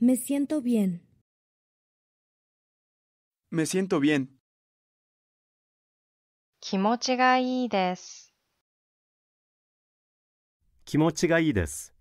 Me siento bien. Me siento bien. 気持ちがいいです。気持ちがいいです。